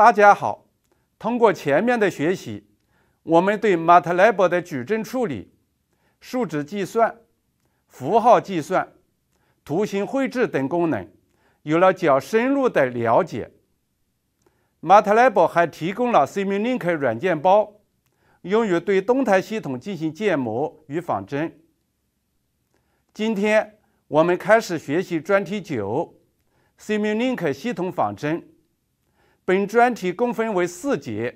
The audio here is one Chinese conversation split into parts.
大家好，通过前面的学习，我们对 MATLAB 的矩阵处理、数值计算、符号计算、图形绘制等功能有了较深入的了解。MATLAB 还提供了 Simulink 软件包，用于对动态系统进行建模与仿真。今天，我们开始学习专题九：Simulink 系统仿真。本专题共分为四节，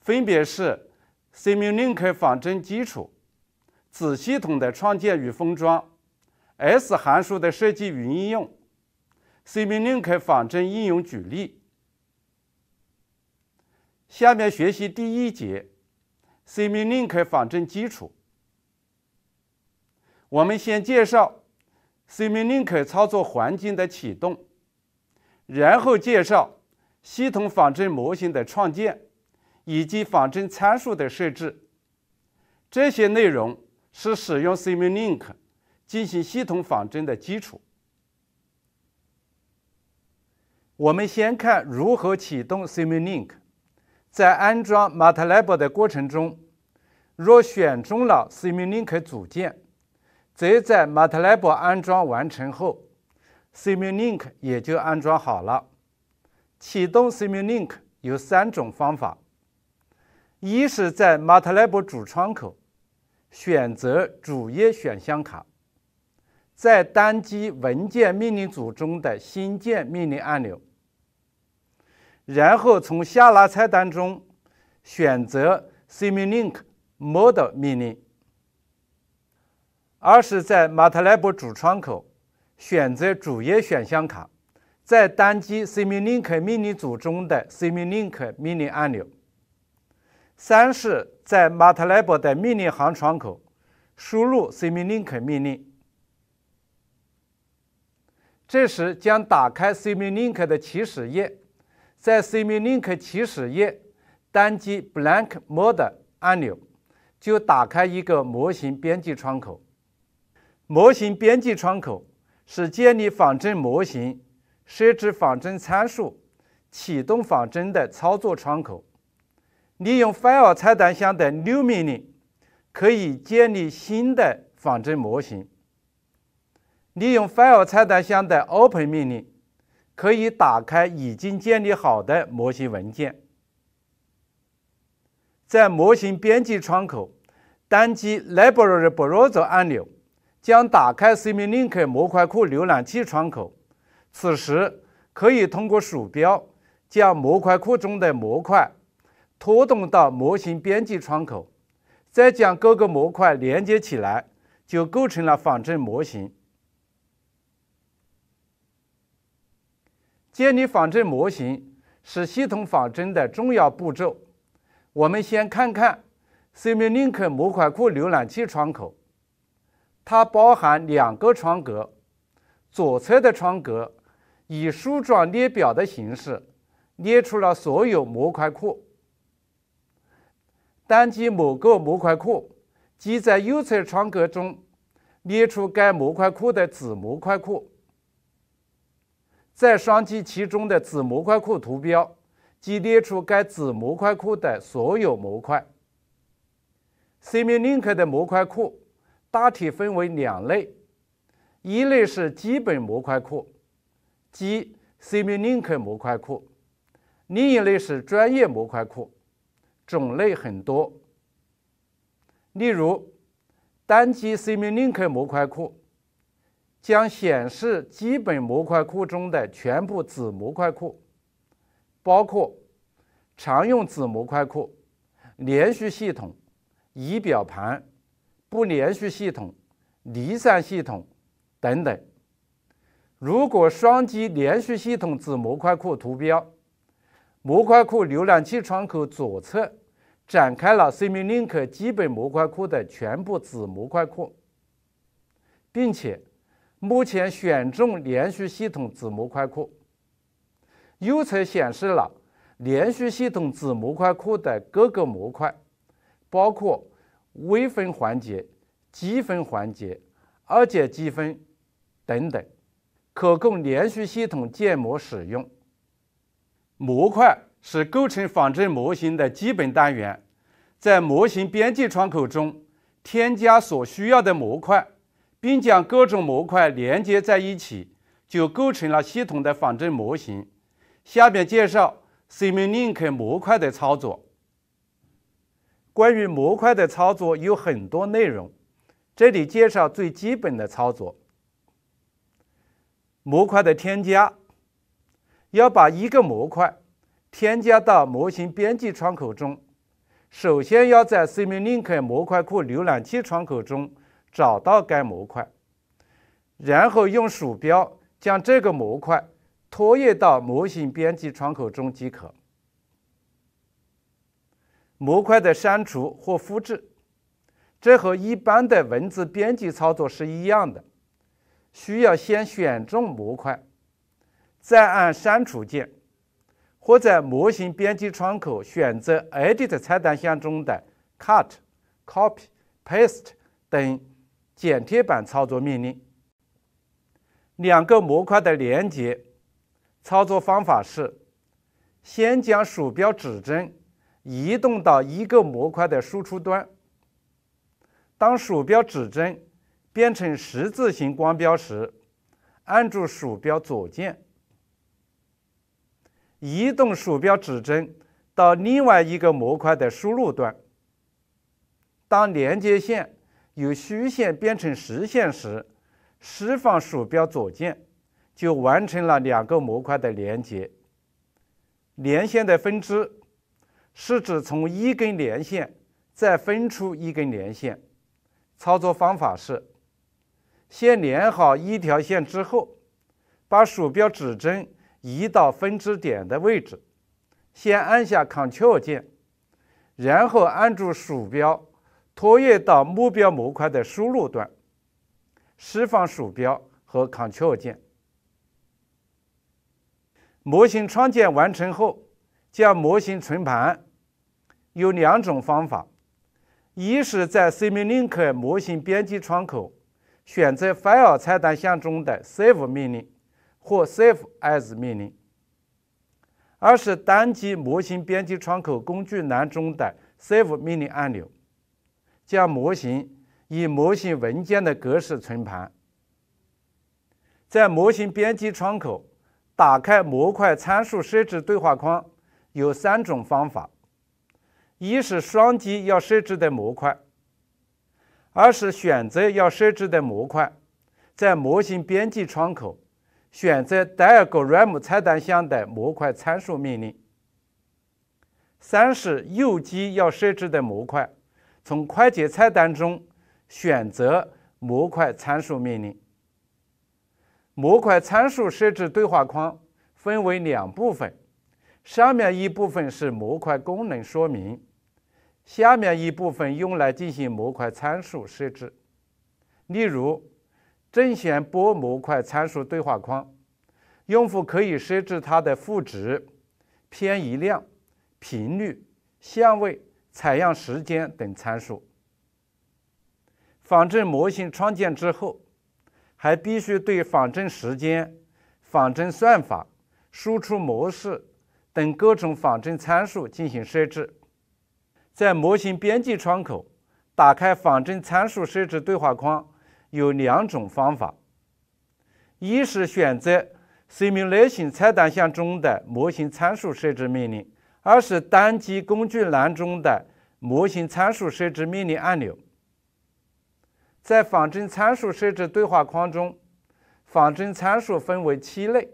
分别是 Simulink 仿真基础、子系统的创建与封装、S 函数的设计与应用、Simulink 仿真应用举例。下面学习第一节 Simulink 仿真基础。我们先介绍 Simulink 操作环境的启动，然后介绍。系统仿真模型的创建以及仿真参数的设置，这些内容是使用 Simulink 进行系统仿真的基础。我们先看如何启动 Simulink。在安装 MATLAB 的过程中，若选中了 Simulink 组件，则在 MATLAB 安装完成后，Simulink 也就安装好了。启动 Simulink 有三种方法：一是，在 MATLAB 主窗口选择主页选项卡，在单击文件命令组中的新建命令按钮，然后从下拉菜单中选择 Simulink Model 命令；二是，在 MATLAB 主窗口选择主页选项卡。在单击 Simulink 命令组中的 Simulink 命令按钮。三是在 MATLAB 的命令行窗口输入 Simulink 命令。这时将打开 Simulink 的起始页，在 Simulink 起始页单击 Blank m o d e 按钮，就打开一个模型编辑窗口。模型编辑窗口是建立仿真模型。设置仿真参数，启动仿真的操作窗口。利用 File 菜单箱的 New 命令，可以建立新的仿真模型。利用 File 菜单箱的 Open 命令，可以打开已经建立好的模型文件。在模型编辑窗口，单击 Library Browser 按钮，将打开 Simulink 模块库浏览器窗口。此时可以通过鼠标将模块库中的模块拖动到模型编辑窗口，再将各个模块连接起来，就构成了仿真模型。建立仿真模型是系统仿真的重要步骤。我们先看看 Simulink 模块库浏览器窗口，它包含两个窗格，左侧的窗格。以树状列表的形式列出了所有模块库。单击某个模块库，即在右侧窗格中列出该模块库的子模块库。再双击其中的子模块库图标，即列出该子模块库的所有模块。c m i l i n k 的模块库大体分为两类，一类是基本模块库。即 s i m i l i n k 模块库，另一类是专业模块库，种类很多。例如，单机 s i m i l i n k 模块库，将显示基本模块库中的全部子模块库，包括常用子模块库、连续系统、仪表盘、不连续系统、离散系统等等。如果双击连续系统子模块库图标，模块库浏览器窗口左侧展开了“生命 n k 基本模块库”的全部子模块库，并且目前选中连续系统子模块库，右侧显示了连续系统子模块库的各个模块，包括微分环节、积分环节、二阶积分等等。可供连续系统建模使用。模块是构成仿真模型的基本单元，在模型编辑窗口中添加所需要的模块，并将各种模块连接在一起，就构成了系统的仿真模型。下边介绍 SimLink 模块的操作。关于模块的操作有很多内容，这里介绍最基本的操作。模块的添加，要把一个模块添加到模型编辑窗口中，首先要在 SimLink 模块库浏览器窗口中找到该模块，然后用鼠标将这个模块拖曳到模型编辑窗口中即可。模块的删除或复制，这和一般的文字编辑操作是一样的。需要先选中模块，再按删除键，或在模型编辑窗口选择 “Edit” 菜单箱中的 “Cut”、“Copy”、“Paste” 等剪贴板操作命令。两个模块的连接操作方法是：先将鼠标指针移动到一个模块的输出端，当鼠标指针。变成十字形光标时，按住鼠标左键，移动鼠标指针到另外一个模块的输入端。当连接线由虚线变成实线时，释放鼠标左键，就完成了两个模块的连接。连线的分支是指从一根连线再分出一根连线。操作方法是。先连好一条线之后，把鼠标指针移到分支点的位置，先按下 Ctrl 键，然后按住鼠标拖曳到目标模块的输入端，释放鼠标和 Ctrl 键。模型创建完成后，将模型存盘，有两种方法：一是，在 Simulink 模型编辑窗口。选择 “File” 菜单项中的 “Save” 命令或 “Save As” 命令。二是单击模型编辑窗口工具栏中的 “Save” 命令按钮，将模型以模型文件的格式存盘。在模型编辑窗口打开模块参数设置对话框，有三种方法：一是双击要设置的模块。二是选择要设置的模块，在模型编辑窗口选择 d i a g RAM” 菜单项的模块参数命令。三是右击要设置的模块，从快捷菜单中选择模块参数命令。模块参数设置对话框分为两部分，上面一部分是模块功能说明。下面一部分用来进行模块参数设置，例如正弦波模块参数对话框，用户可以设置它的赋值、偏移量、频率、相位、采样时间等参数。仿真模型创建之后，还必须对仿真时间、仿真算法、输出模式等各种仿真参数进行设置。在模型编辑窗口打开仿真参数设置对话框，有两种方法：一是选择“ simulation 菜单项中的“模型参数设置”命令；二是单击工具栏中的“模型参数设置”命令按钮。在仿真参数设置对话框中，仿真参数分为七类，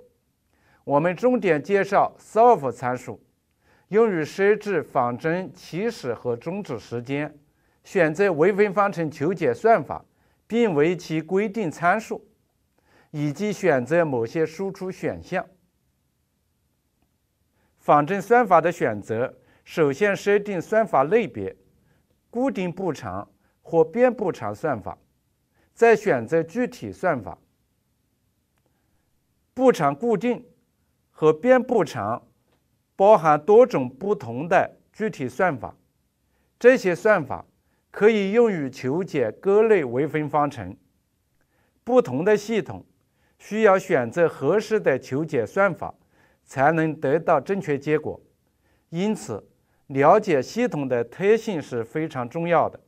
我们重点介绍 solve 参数。用于设置仿真起始和终止时间，选择微分方程求解算法，并为其规定参数，以及选择某些输出选项。仿真算法的选择，首先设定算法类别：固定步长或变步长算法，再选择具体算法：步长固定和变步长。包含多种不同的具体算法，这些算法可以用于求解各类微分方程。不同的系统需要选择合适的求解算法，才能得到正确结果。因此，了解系统的特性是非常重要的。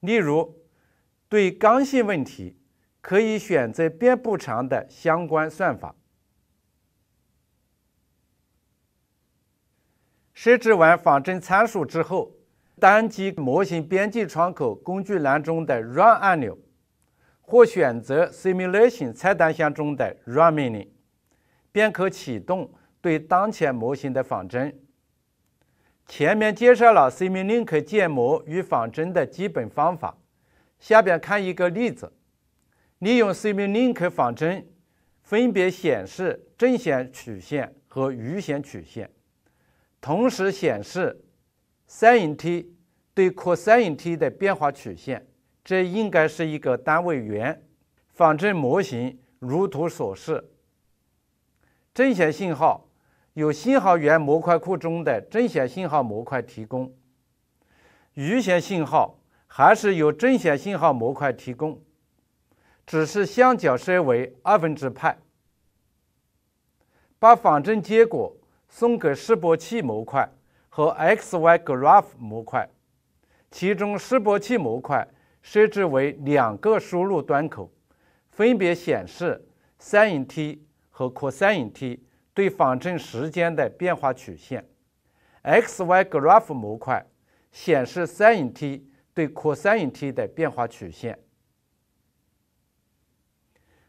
例如，对刚性问题，可以选择边补偿的相关算法。设置完仿真参数之后，单击模型编辑窗口工具栏中的 Run 按钮，或选择 Simulation 菜单项中的 Run 命令，便可启动对当前模型的仿真。前面介绍了 Simulink 建模与仿真的基本方法，下边看一个例子：利用 Simulink 仿真，分别显示正弦曲线和余弦曲线。同时显示 sin t 对 cos t 的变化曲线，这应该是一个单位圆仿真模型，如图所示。正弦信号由信号源模块库中的正弦信号模块提供，余弦信号还是由正弦信号模块提供，只是相角设为二分之派。把仿真结果。送给示波器模块和 X Y Graph 模块，其中示波器模块设置为两个输入端口，分别显示 sin t 和 cos i n t 对仿真时间的变化曲线。X Y Graph 模块显示 sin t 对 cos i n t 的变化曲线。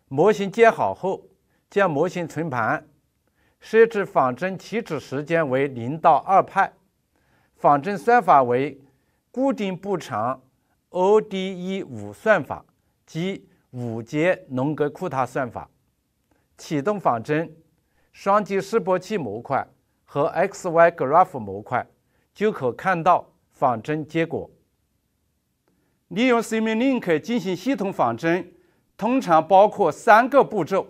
模型接好后，将模型存盘。设置仿真起止时间为零到二派，仿真算法为固定步长 ODE 五算法及五阶龙格库塔算法。启动仿真，双击示波器模块和 XY Graph 模块，就可看到仿真结果。利用 Simulink 进行系统仿真，通常包括三个步骤，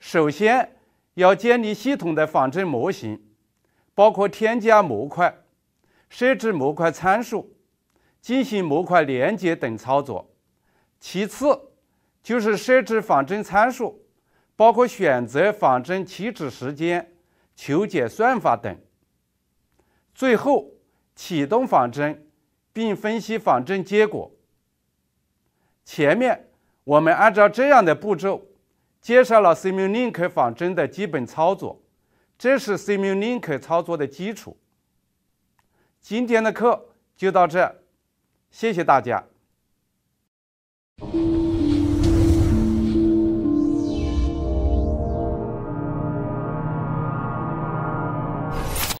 首先。要建立系统的仿真模型，包括添加模块、设置模块参数、进行模块连接等操作。其次，就是设置仿真参数，包括选择仿真起止时间、求解算法等。最后，启动仿真并分析仿真结果。前面我们按照这样的步骤。介绍了 Simulink 仿真的基本操作，这是 Simulink 操作的基础。今天的课就到这，谢谢大家。